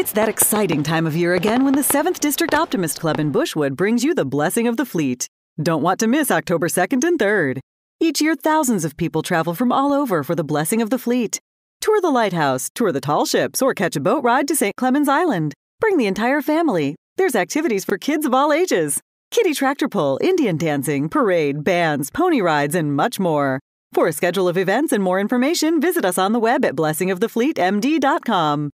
It's that exciting time of year again when the 7th District Optimist Club in Bushwood brings you the blessing of the fleet. Don't want to miss October 2nd and 3rd. Each year, thousands of people travel from all over for the blessing of the fleet. Tour the lighthouse, tour the tall ships, or catch a boat ride to St. Clemens Island. Bring the entire family. There's activities for kids of all ages kitty tractor pull, Indian dancing, parade, bands, pony rides, and much more. For a schedule of events and more information, visit us on the web at blessingofthefleetmd.com.